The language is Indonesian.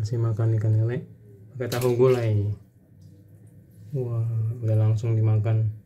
kasih makan ikan lele pakai tahu gulai wah udah langsung dimakan